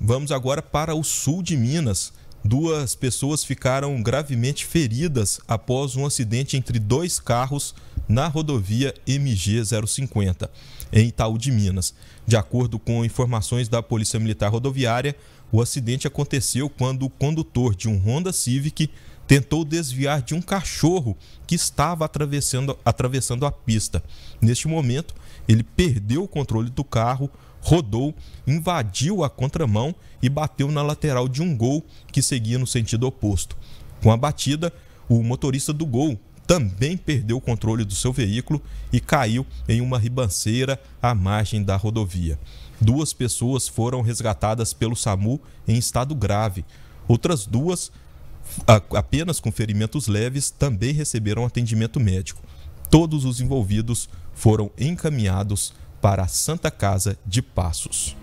Vamos agora para o sul de Minas. Duas pessoas ficaram gravemente feridas após um acidente entre dois carros na rodovia MG 050, em Itaú de Minas. De acordo com informações da Polícia Militar Rodoviária, o acidente aconteceu quando o condutor de um Honda Civic tentou desviar de um cachorro que estava atravessando, atravessando a pista. Neste momento, ele perdeu o controle do carro, rodou, invadiu a contramão e bateu na lateral de um gol que seguia no sentido oposto. Com a batida, o motorista do gol também perdeu o controle do seu veículo e caiu em uma ribanceira à margem da rodovia. Duas pessoas foram resgatadas pelo SAMU em estado grave. Outras duas, apenas com ferimentos leves, também receberam atendimento médico. Todos os envolvidos foram encaminhados para a Santa Casa de Passos.